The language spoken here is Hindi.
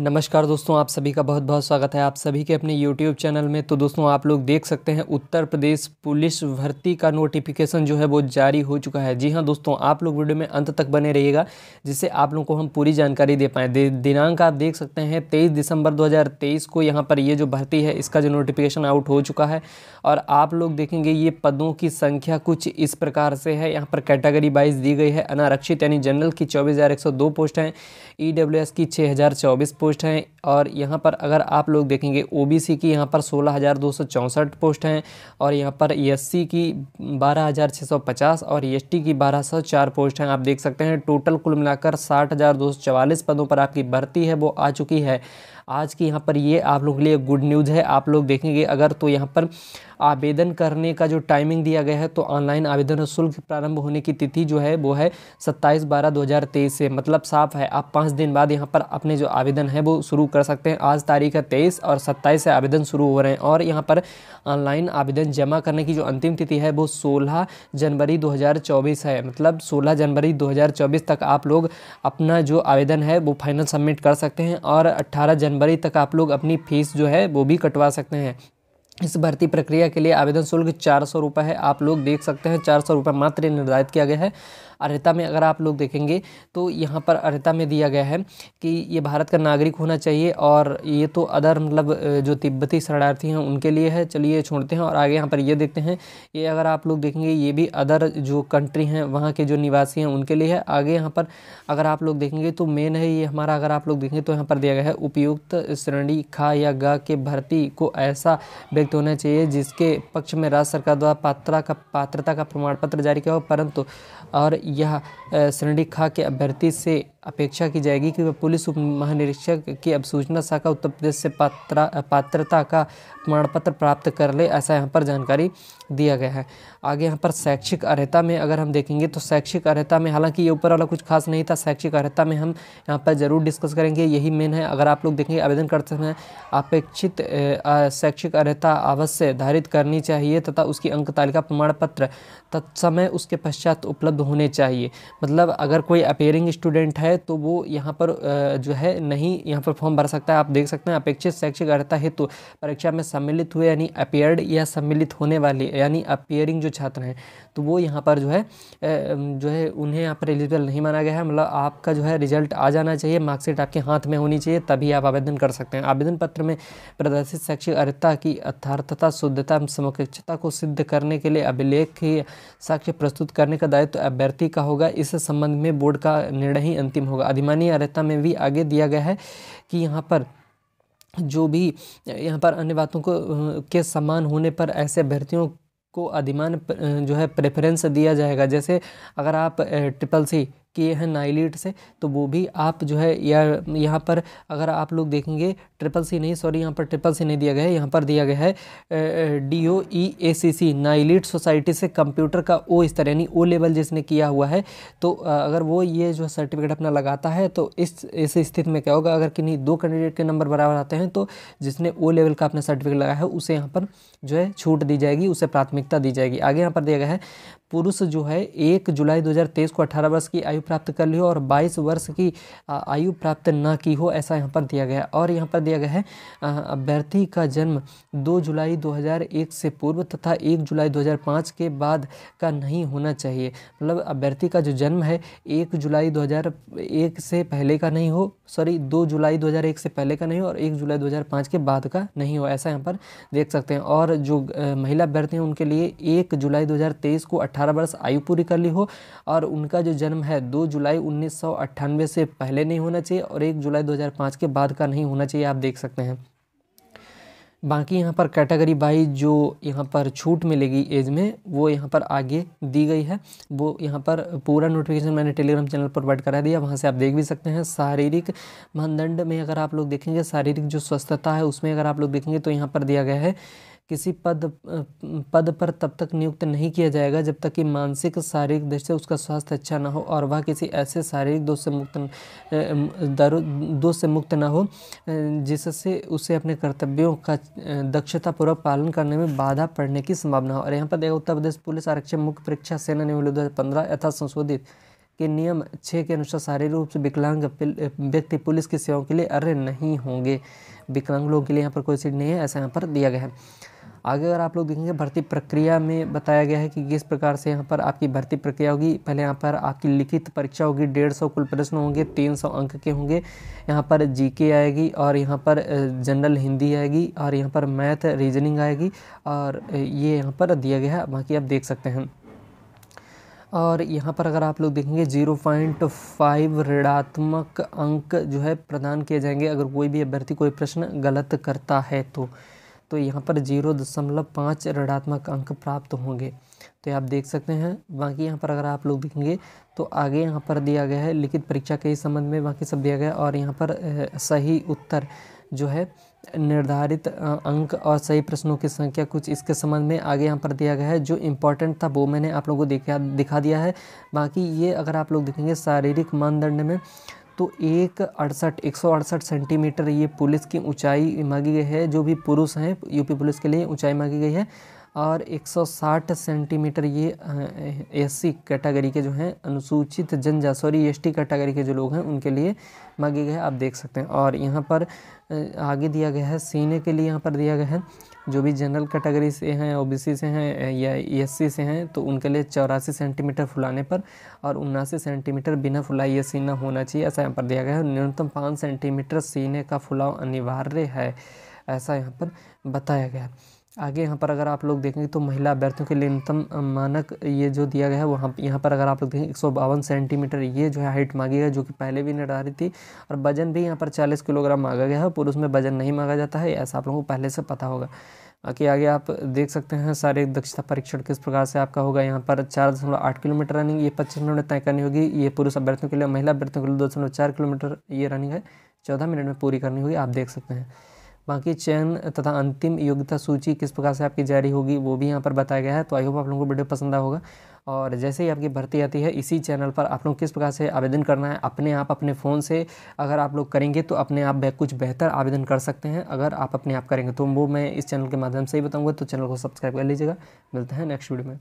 नमस्कार दोस्तों आप सभी का बहुत बहुत स्वागत है आप सभी के अपने यूट्यूब चैनल में तो दोस्तों आप लोग देख सकते हैं उत्तर प्रदेश पुलिस भर्ती का नोटिफिकेशन जो है वो जारी हो चुका है जी हाँ दोस्तों आप लोग वीडियो में अंत तक बने रहिएगा जिससे आप लोगों को हम पूरी जानकारी दे पाएँ दिनांक आप देख सकते हैं तेईस दिसंबर दो को यहाँ पर ये जो भर्ती है इसका जो नोटिफिकेशन आउट हो चुका है और आप लोग देखेंगे ये पदों की संख्या कुछ इस प्रकार से है यहाँ पर कैटेगरी वाइज दी गई है अनारक्षित यानी जनरल की चौबीस पोस्ट हैं ई e की छः पोस्ट पोस्ट हैं और यहाँ पर अगर आप लोग देखेंगे ओबीसी की यहाँ पर सोलह हज़ार दो सौ चौंसठ पोस्ट हैं और यहाँ पर एससी e की बारह हज़ार छः सौ पचास और एसटी e की बारह सौ चार पोस्ट हैं आप देख सकते हैं टोटल कुल मिलाकर साठ हज़ार दो सौ चवालीस पदों पर आपकी भर्ती है वो आ चुकी है आज की यहाँ पर ये आप लोगों के लिए गुड न्यूज़ है आप लोग देखेंगे अगर तो यहाँ पर आवेदन करने का जो टाइमिंग दिया गया है तो ऑनलाइन आवेदन शुल्क प्रारंभ होने की तिथि जो है वो है सत्ताईस बारह दो से मतलब साफ है आप पाँच दिन बाद यहाँ पर अपने जो आवेदन है वो शुरू कर सकते हैं आज तारीख है तेईस और सत्ताईस से आवेदन शुरू हो रहे हैं और यहाँ पर ऑनलाइन आवेदन जमा करने की जो अंतिम तिथि है वो सोलह जनवरी चौबीस है मतलब सोलह जनवरी चौबीस तक आप लोग अपना जो आवेदन है वो फाइनल सबमिट कर सकते हैं और 18 जनवरी तक आप लोग अपनी फ़ीस जो है वो भी कटवा सकते हैं इस भर्ती प्रक्रिया के लिए आवेदन शुल्क चार सौ है आप लोग देख सकते हैं चार सौ रुपये मात्र निर्धारित किया गया है अर्ता में अगर आप लोग देखेंगे तो यहाँ पर अर्ता में दिया गया है कि ये भारत का नागरिक होना चाहिए और ये तो अदर मतलब जो तिब्बती शरणार्थी हैं उनके लिए है चलिए छोड़ते हैं और आगे यहाँ पर ये देखते हैं ये अगर आप लोग देखेंगे ये भी अदर जो कंट्री हैं वहाँ के जो निवासी हैं उनके लिए है आगे यहाँ पर अगर आप लोग देखेंगे तो मेन है ये हमारा अगर आप लोग देखेंगे तो यहाँ पर दिया गया है उपयुक्त श्रेणी खा या गा के भर्ती को ऐसा व्यक्ति होना चाहिए जिसके पक्ष में राज्य सरकार द्वारा पात्रा का पात्रता का प्रमाण पत्र जारी किया हो परंतु और यह श्रेणी खा के अभ्यर्थी से अपेक्षा की जाएगी कि वह पुलिस उप महानिरीक्षक की अब सूचना शाखा उत्तर प्रदेश से पात्रा पात्रता का प्रमाण पत्र प्राप्त कर ले ऐसा यहाँ पर जानकारी दिया गया है आगे यहाँ पर शैक्षिक अर्हता में अगर हम देखेंगे तो शैक्षिक अर्हता में हालांकि ये ऊपर वाला कुछ खास नहीं था शैक्षिक अर्हता में हम यहाँ पर ज़रूर डिस्कस करेंगे यही मेन है अगर आप लोग देखेंगे आवेदन करते समय अपेक्षित शैक्षिक अर्हता अवश्य धारित करनी चाहिए तथा उसकी अंक तालिका प्रमाण पत्र तत्समय उसके पश्चात उपलब्ध होने चाहिए मतलब अगर कोई अपेयरिंग स्टूडेंट है तो वो यहाँ पर जो है नहीं यहाँ पर फॉर्म भर सकता है आप देख सकते हैं अपेक्षित शैक्षिक अर्हता हेतु परीक्षा में सम्मिलित हुए यानी अपेयर्ड या सम्मिलित होने वाले यानी अपेयरिंग जो छात्र हैं तो वो यहाँ पर जो है जो है उन्हें यहाँ पर एलिजिबल नहीं माना गया है मतलब आपका जो है रिजल्ट आ जाना चाहिए मार्कशीट आपके हाथ में होनी चाहिए तभी आप आवेदन कर सकते हैं आवेदन पत्र में प्रदर्शित शैक्षिक अर्हता की अर्थार्थता शुद्धता समकक्षता को सिद्ध करने के लिए अभिलेख साक्ष्य प्रस्तुत करने का दायित्व तो अभ्यर्थी का होगा इस संबंध में बोर्ड का निर्णय ही अंतिम अंतिम होगा अधिमानी अर्ता में भी आगे दिया गया है कि यहाँ पर जो भी यहाँ पर अन्य बातों को के समान होने पर ऐसे अभ्यर्थियों को अधिमान जो है प्रेफरेंस दिया जाएगा जैसे अगर आप ट्रिपल सी किए हैं नाइलेट से तो वो भी आप जो है या यहाँ पर अगर आप लोग देखेंगे ट्रिपल सी नहीं सॉरी यहाँ पर ट्रिपल सी नहीं दिया गया है यहाँ पर दिया गया है D O E A C C NIELIT society से कंप्यूटर का ओ स्तर यानी ओ लेवल जिसने किया हुआ है तो अगर वो ये जो सर्टिफिकेट अपना लगाता है तो इस इस स्थिति में क्या होगा अगर किन्हीं दो कैंडिडेट के नंबर बराबर आते हैं तो जिसने ओ लेवल का अपना सर्टिफिकेट लगाया है उसे यहाँ पर जो है छूट दी जाएगी उसे प्राथमिकता दी जाएगी आगे यहाँ पर दिया गया है पुरुष जो है एक जुलाई 2023 को 18 वर्ष की आयु प्राप्त कर ली हो और बाईस वर्ष की आयु प्राप्त ना की हो ऐसा यहाँ पर दिया गया है और यहाँ पर दिया गया है अभ्यर्थी का जन्म दो जुलाई 2001 से पूर्व तथा एक जुलाई 2005 के बाद का नहीं होना चाहिए मतलब अभ्यर्थी का जो जन्म है एक जुलाई 2001 से पहले का नहीं हो सॉरी दो जुलाई 2001 से पहले का नहीं हो और एक जुलाई 2005 के बाद का नहीं हो ऐसा यहाँ पर देख सकते हैं और जो महिला अभ्यर्थी हैं उनके लिए एक जुलाई दो को अठारह वर्ष आयु पूरी कर ली हो और उनका जो जन्म है दो दो जुलाई उन्नीस से पहले नहीं होना चाहिए और एक जुलाई 2005 के बाद का नहीं होना चाहिए आप देख सकते हैं बाकी यहाँ पर कैटेगरी वाइज जो यहाँ पर छूट मिलेगी एज में वो यहाँ पर आगे दी गई है वो यहाँ पर पूरा नोटिफिकेशन मैंने टेलीग्राम चैनल पर प्रोवाइड करा दिया वहाँ से आप देख भी सकते हैं शारीरिक मानदंड में अगर आप लोग देखेंगे शारीरिक जो स्वस्थता है उसमें अगर आप लोग देखेंगे तो यहाँ पर दिया गया है किसी पद पद पर तब तक नियुक्त नहीं किया जाएगा जब तक कि मानसिक शारीरिक दृष्टि से उसका स्वास्थ्य अच्छा ना हो और वह किसी ऐसे शारीरिक दोष से मुक्त दोष से मुक्त ना हो जिससे उसे अपने कर्तव्यों का दक्षतापूर्वक पालन करने में बाधा पड़ने की संभावना हो और यहाँ पर देखो उत्तर प्रदेश पुलिस आरक्षण मुख्य परीक्षा सेना निवल दो हज़ार पंद्रह यथा संशोधित के नियम छः के अनुसार शारीरिक रूप से विकलांग व्यक्ति पुलिस की सेवाओं के लिए अर्य नहीं होंगे विकलांग लोगों के लिए यहाँ पर कोई सीट नहीं है ऐसा यहाँ पर दिया गया है आगे अगर आप लोग देखेंगे भर्ती प्रक्रिया में बताया गया है कि किस प्रकार से यहाँ पर आपकी भर्ती प्रक्रिया होगी पहले यहाँ पर आपकी लिखित परीक्षा होगी डेढ़ सौ कुल प्रश्न होंगे तीन सौ अंक के होंगे यहाँ पर जीके आएगी और यहाँ पर जनरल हिंदी आएगी और यहाँ पर मैथ रीजनिंग आएगी और ये यहाँ पर दिया गया है बाकी आप देख सकते हैं और यहाँ पर अगर आप लोग देखेंगे जीरो पॉइंट फाइव ऋणात्मक अंक जो है प्रदान किए जाएंगे अगर कोई भी अभ्यर्थी कोई प्रश्न गलत करता है तो तो यहाँ पर जीरो दशमलव पाँच ऋणात्मक अंक प्राप्त होंगे तो आप देख सकते हैं बाकी यहाँ पर अगर आप लोग देखेंगे तो आगे यहाँ पर दिया गया है लिखित परीक्षा के संबंध में बाकी सब दिया गया और यहाँ पर सही उत्तर जो है निर्धारित अंक और सही प्रश्नों की संख्या कुछ इसके संबंध में आगे यहाँ पर दिया गया है जो इम्पोर्टेंट था वो मैंने आप लोगों को दिखा दिखा दिया है बाकी ये अगर आप लोग देखेंगे शारीरिक मानदंड में तो एक अड़सठ एक सौ अड़सठ सेंटीमीटर ये पुलिस की ऊंचाई मांगी गई है जो भी पुरुष हैं यूपी पुलिस के लिए ऊंचाई मांगी गई है और 160 सेंटीमीटर ये एस कैटेगरी के जो हैं अनुसूचित जनजा सॉरी एस कैटेगरी के जो लोग हैं उनके लिए मांगे गए आप देख सकते हैं और यहाँ पर आगे दिया गया है सीने के लिए यहाँ पर दिया गया है जो भी जनरल कैटेगरी से हैं ओबीसी से हैं या ईएससी से हैं तो उनके लिए चौरासी सेंटीमीटर फुलाने पर और उन्नासी सेंटीमीटर बिना फुलाए ये सीना होना चाहिए ऐसा यहाँ पर दिया गया है न्यूनतम पाँच सेंटीमीटर सीने का फुलाव अनिवार्य है ऐसा यहाँ पर बताया गया है आगे यहाँ पर अगर आप लोग देखेंगे तो महिला अभ्यर्थियों के लिए न्यूनतम मानक ये जो दिया गया है वहाँ यहाँ पर अगर आप लोग देखें एक सेंटीमीटर ये जो है हाइट मांगी गई जो कि पहले भी निर्धारित थी और वजन भी यहाँ पर चालीस किलोग्राम मांगा गया है पुरुष में वजन नहीं मांगा जाता है ऐसा आप लोगों को पहले से पता होगा बाकी आगे आप देख सकते हैं सारे दक्षता परीक्षण किस प्रकार से आपका होगा यहाँ पर चार दशमलव आठ किलोमीटर रनिंग ये पच्चीस मिनट तय करनी होगी ये पुरुष अभ्यर्थियों के लिए महिला अभ्यर्थियों के लिए दो दशमलव चार किलोमीटर ये रनिंग है चौदह मिनट में पूरी करनी होगी आप देख सकते हैं बाकी चयन तथा अंतिम योग्यता सूची किस प्रकार से आपकी जारी होगी वो भी यहाँ पर बताया गया है तो आई होप आप लोगों को वीडियो पसंद आया होगा और जैसे ही आपकी भर्ती आती है इसी चैनल पर आप लोग किस प्रकार से आवेदन करना है अपने आप अपने फ़ोन से अगर आप लोग करेंगे तो अपने आप कुछ बेहतर आवेदन कर सकते हैं अगर आप अपने आप करेंगे तो वो मैं इस चैनल के माध्यम से ही बताऊँगा तो चैनल को सब्सक्राइब कर लीजिएगा मिलते हैं नेक्स्ट वीडियो में